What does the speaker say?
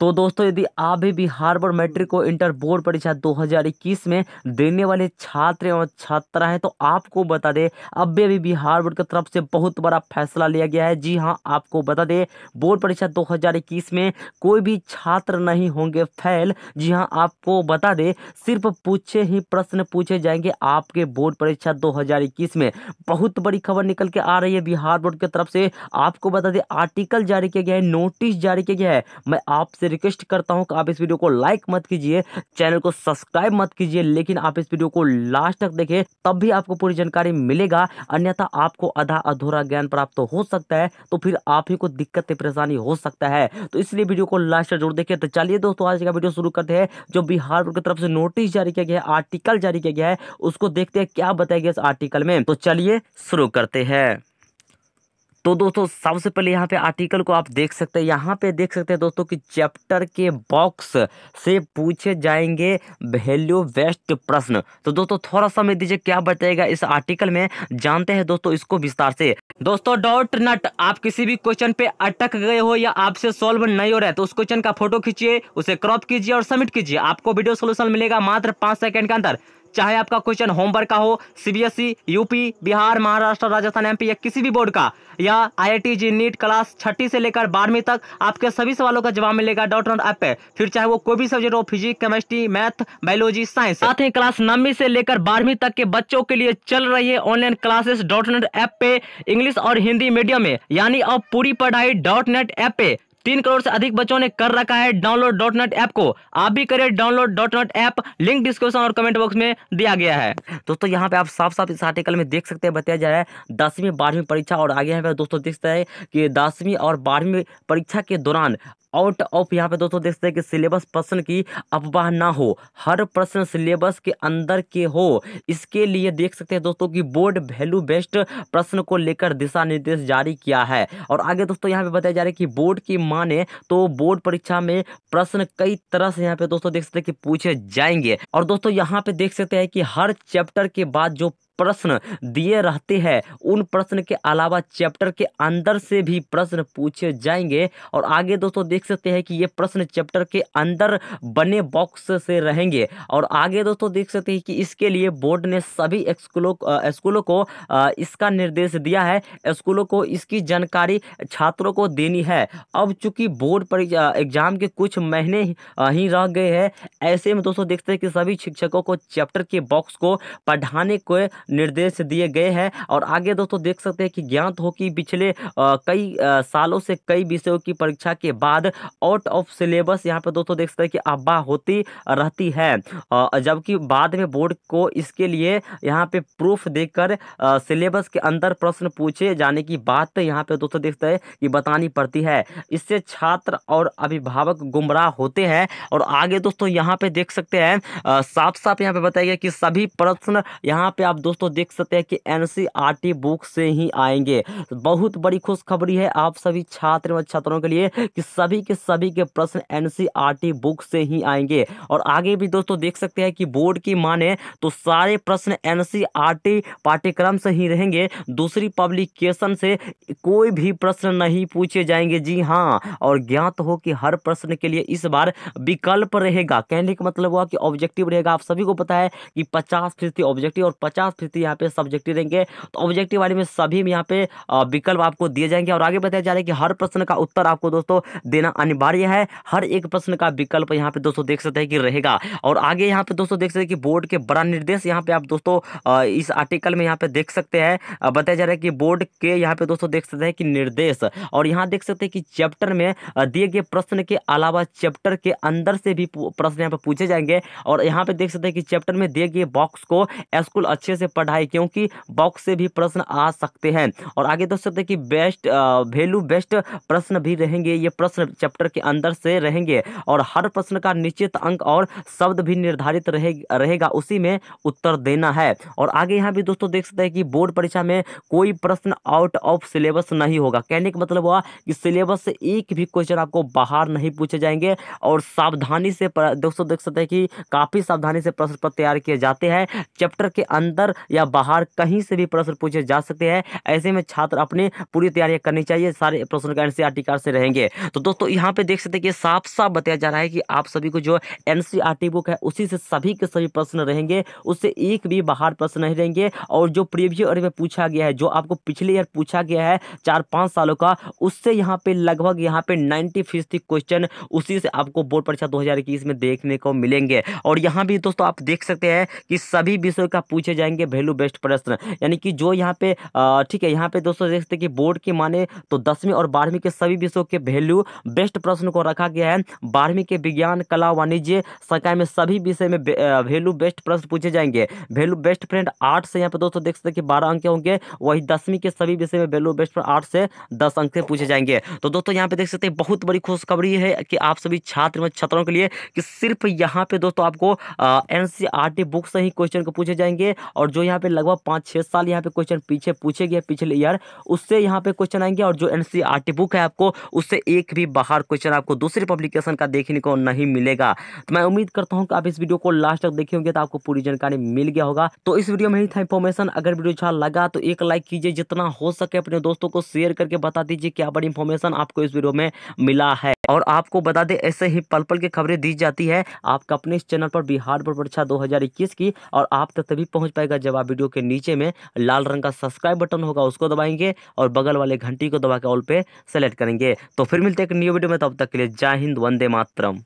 तो दोस्तों यदि आप भी बिहार बोर्ड मैट्रिक और इंटर बोर्ड परीक्षा 2021 में देने वाले छात्र और छात्रा हैं तो आपको बता दें अब भी अभी बिहार बोर्ड की तरफ से बहुत बड़ा फैसला लिया गया है जी हाँ आपको बता दें बोर्ड परीक्षा 2021 में कोई भी छात्र नहीं होंगे फेल जी हाँ आपको बता दें सिर्फ पूछे ही प्रश्न पूछे जाएंगे आपके बोर्ड परीक्षा दो में बहुत बड़ी खबर निकल के आ रही है बिहार बोर्ड की तरफ से आपको बता दें आर्टिकल जारी किया गया है नोटिस जारी किया गया है मैं आपसे रिक्वेस्ट करता हूँ कि आप इस वीडियो को लाइक मत कीजिए चैनल को सब्सक्राइब मत कीजिए लेकिन आप इस वीडियो को लास्ट तक देखें तब भी आपको पूरी जानकारी मिलेगा अन्यथा आपको आधा अधूरा ज्ञान प्राप्त हो सकता है तो फिर आप ही को दिक्कत परेशानी हो सकता है तो इसलिए वीडियो को लास्ट जरूर देखें तो चलिए दोस्तों आज का वीडियो शुरू करते हैं जो बिहार की तरफ से नोटिस जारी किया गया है आर्टिकल जारी किया गया है उसको देखते हैं क्या बताया गया इस आर्टिकल में तो चलिए शुरू करते हैं तो दोस्तों सबसे पहले यहाँ पे आर्टिकल को आप देख सकते हैं यहाँ पे देख सकते हैं दोस्तों कि चैप्टर के बॉक्स से पूछे जाएंगे वैल्यू बेस्ट प्रश्न तो दोस्तों थोड़ा समय दीजिए क्या बताएगा इस आर्टिकल में जानते हैं दोस्तों इसको विस्तार से दोस्तों डॉट नट आप किसी भी क्वेश्चन पे अटक गए हो या आपसे सॉल्व नहीं हो रहा है तो उस क्वेश्चन का फोटो खींचिए उसे क्रॉप कीजिए और सबमिट कीजिए आपको वीडियो सोल्यूशन मिलेगा मात्र पांच सेकंड के अंदर चाहे आपका क्वेश्चन होमवर्क का हो CBSE UP e, Bihar Maharashtra Rajasthan MP या किसी भी बोर्ड का या आईआईटी जी नीट क्लास छठी से लेकर बारहवीं तक आपके सभी सवालों का जवाब मिलेगा डॉट नॉट ऐप पे फिर चाहे वो कोई भी सब्जेक्ट हो physics chemistry math biology science साथ ही क्लास नौवीं से लेकर बारहवीं तक के बच्चों के लिए चल रही है online classes dot net app पे इंग्लिश और हिंदी मीडियम में यानी अब पूरी पढ़ाई डॉट नेट ऐप पे तीन करोड़ से अधिक बच्चों ने कर रखा है डाउनलोड डॉट नेट ऐप को आप भी करें download dot net app link description और कमेंट बॉक्स में दिया गया है दोस्तों यहाँ पे आप साफ साफ इस आर्टिकल में देख सकते हैं बताया जा रहा है दसवीं बारहवीं परीक्षा और आगे यहाँ पे दोस्तों देखते हैं कि दसवीं और बारहवीं परीक्षा के दौरान आउट ऑफ यहाँ पे दोस्तों देख सकते हैं कि सिलेबस प्रश्न की अफवाह ना हो हर प्रश्न सिलेबस के अंदर के हो इसके लिए देख सकते हैं दोस्तों कि बोर्ड वैल्यू बेस्ट प्रश्न को लेकर दिशा निर्देश जारी किया है और आगे दोस्तों यहाँ पे बताया जा रहा है कि बोर्ड की माने तो बोर्ड परीक्षा में प्रश्न कई तरह से यहाँ पे दोस्तों देख सकते हैं कि पूछे जाएंगे और दोस्तों यहाँ पे देख सकते हैं कि हर चैप्टर के बाद जो प्रश्न दिए रहते हैं उन प्रश्न के अलावा चैप्टर के अंदर से भी प्रश्न पूछे जाएंगे और आगे दोस्तों देख सकते हैं कि ये प्रश्न चैप्टर के अंदर बने बॉक्स से रहेंगे और आगे दोस्तों देख सकते हैं कि इसके लिए बोर्ड ने सभी स्कूलों स्कूलों को इसका निर्देश दिया है स्कूलों को इसकी जानकारी छात्रों को देनी है अब चूंकि बोर्ड पर एग्जाम के कुछ महीने ही रह गए हैं ऐसे में दोस्तों देखते हैं कि सभी शिक्षकों को चैप्टर के बॉक्स को पढ़ाने के निर्देश दिए गए हैं और आगे दोस्तों देख सकते हैं कि ज्ञात हो कि पिछले कई सालों से कई विषयों की परीक्षा के बाद आउट ऑफ सिलेबस यहाँ पर दोस्तों देख सकते हैं कि अफवाह होती रहती है जबकि बाद में बोर्ड को इसके लिए यहाँ पे प्रूफ देकर सिलेबस के अंदर प्रश्न पूछे जाने की बात यहाँ पे दोस्तों देखते हैं कि बतानी पड़ती है इससे छात्र और अभिभावक गुमराह होते हैं और आगे दोस्तों यहाँ पे देख सकते हैं साफ साफ यहाँ पे बताया गया कि सभी प्रश्न यहाँ पे आप दोस्तों दोस्तों देख सकते हैं कि एन बुक e से ही आएंगे तो बहुत बड़ी खुशखबरी है आप सभी छात्र व छात्रों के लिए कि सभी के सभी के प्रश्न एन बुक e से ही आएंगे और आगे भी दोस्तों देख सकते हैं कि बोर्ड की माने तो सारे प्रश्न एन e पाठ्यक्रम से ही रहेंगे दूसरी पब्लिकेशन से कोई भी प्रश्न नहीं पूछे जाएंगे जी हाँ और ज्ञात हो कि हर प्रश्न के लिए इस बार विकल्प रहेगा कहने का मतलब हुआ कि ऑब्जेक्टिव रहेगा आप सभी को पता है कि पचास फीसदी ऑब्जेक्टिव और पचास स्थिति यहाँ पे सब्जेक्टिव देंगे तो ऑब्जेक्टिव वाले में सभी यहाँ पे विकल्प आपको दिए जाएंगे और आगे बताया जा रहा है कि हर प्रश्न का उत्तर आपको दोस्तों देना अनिवार्य है हर एक प्रश्न का विकल्प यहाँ पे दोस्तों देख सकते हैं कि रहेगा और आगे यहाँ पे दोस्तों देख सकते हैं कि बोर्ड के बड़ा निर्देश यहाँ पे आप दोस्तों इस आर्टिकल में यहाँ पे देख सकते हैं बताया जा रहा है कि बोर्ड के यहाँ पे दोस्तों देख सकते हैं कि निर्देश और यहाँ देख सकते हैं कि चैप्टर में दिए गए प्रश्न के अलावा चैप्टर के अंदर से भी प्रश्न यहाँ पे पूछे जाएंगे और यहाँ पे देख सकते हैं कि चैप्टर में दिए गए बॉक्स को स्कूल अच्छे से पढ़ाई क्योंकि बॉक्स से भी प्रश्न आ सकते हैं और आगे दोस्त सकते कि बेस्ट वैल्यू बेस्ट प्रश्न भी रहेंगे ये प्रश्न चैप्टर के अंदर से रहेंगे और हर प्रश्न का निश्चित अंक और शब्द भी निर्धारित रहे रहेगा उसी में उत्तर देना है और आगे यहाँ भी दोस्तों देख सकते हैं कि बोर्ड परीक्षा में कोई प्रश्न आउट ऑफ सिलेबस नहीं होगा कहने का मतलब हुआ कि सिलेबस से एक भी क्वेश्चन आपको बाहर नहीं पूछे जाएंगे और सावधानी से दोस्तों देख सकते हैं कि काफ़ी सावधानी से प्रश्न पत्र तैयार किए जाते हैं चैप्टर के अंदर या बाहर कहीं से भी प्रश्न पूछे जा सकते हैं ऐसे में छात्र अपनी पूरी तैयारियां करनी चाहिए सारे प्रश्नों का एन से रहेंगे तो दोस्तों यहाँ पे देख सकते हैं कि साफ साफ बताया जा रहा है कि आप सभी को जो एन बुक है उसी से सभी के सभी प्रश्न रहेंगे उससे एक भी बाहर प्रश्न नहीं रहेंगे और जो प्रीवियो ईयर में पूछा गया है जो आपको पिछले ईयर पूछा गया है चार पाँच सालों का उससे यहाँ पे लगभग यहाँ पे नाइन्टी फीसदी क्वेश्चन उसी से आपको बोर्ड परीक्षा दो में देखने को मिलेंगे और यहाँ भी दोस्तों आप देख सकते हैं कि सभी विषय का पूछे जाएंगे वैल्यू बेस्ट प्रश्न यानी कि जो यहाँ पे ठीक है यहाँ पे दोस्तों देख सकते कि बोर्ड की माने तो दसवीं और बारहवीं के सभी विषयों के वैल्यू बेस्ट प्रश्न को रखा गया है बारहवीं के विज्ञान कला वाणिज्य सकाय में सभी विषय में वैल्यू बेस्ट प्रश्न पूछे जाएंगे वैल्यू बेस्ट फ्रेंड आठ से यहाँ पे दोस्तों देख सकते कि बारह अंक होंगे वही दसवीं के सभी विषय में वैल्यू बेस्ट फ्रेंड आठ से दस अंक से पूछे जाएंगे तो दोस्तों यहाँ पे देख सकते बहुत बड़ी खुशखबरी है कि आप सभी छात्र एवं छात्रों के लिए कि सिर्फ यहाँ पे दोस्तों आपको एन बुक से ही क्वेश्चन को पूछे जाएंगे और जो जो यहाँ पे लगभग पाँच छः साल यहाँ पे क्वेश्चन पीछे पूछे गए पिछले ईयर उससे यहाँ पे क्वेश्चन आएंगे और जो एन सी बुक है आपको उससे एक भी बाहर क्वेश्चन आपको दूसरे पब्लिकेशन का देखने को नहीं मिलेगा तो मैं उम्मीद करता हूँ कि आप इस वीडियो को लास्ट तक देखे होंगे तो आपको पूरी जानकारी मिल गया होगा तो इस वीडियो में ही था इन्फॉर्मेशन अगर वीडियो अच्छा लगा तो एक लाइक कीजिए जितना हो सके अपने दोस्तों को शेयर करके बता दीजिए क्या बड़ी इन्फॉर्मेशन आपको इस वीडियो में मिला है और आपको बता दें ऐसे ही पल पल की खबरें दी जाती है आपका अपने इस चैनल पर बिहार पर परीक्षा दो की और आप तक तभी पहुंच पाएगा जब जब आप वीडियो के नीचे में लाल रंग का सब्सक्राइब बटन होगा उसको दबाएंगे और बगल वाले घंटी को दबा के ऑल पे सेलेक्ट करेंगे तो फिर मिलते हैं एक न्यू वीडियो में तब तक के लिए जय हिंद वंदे मातरम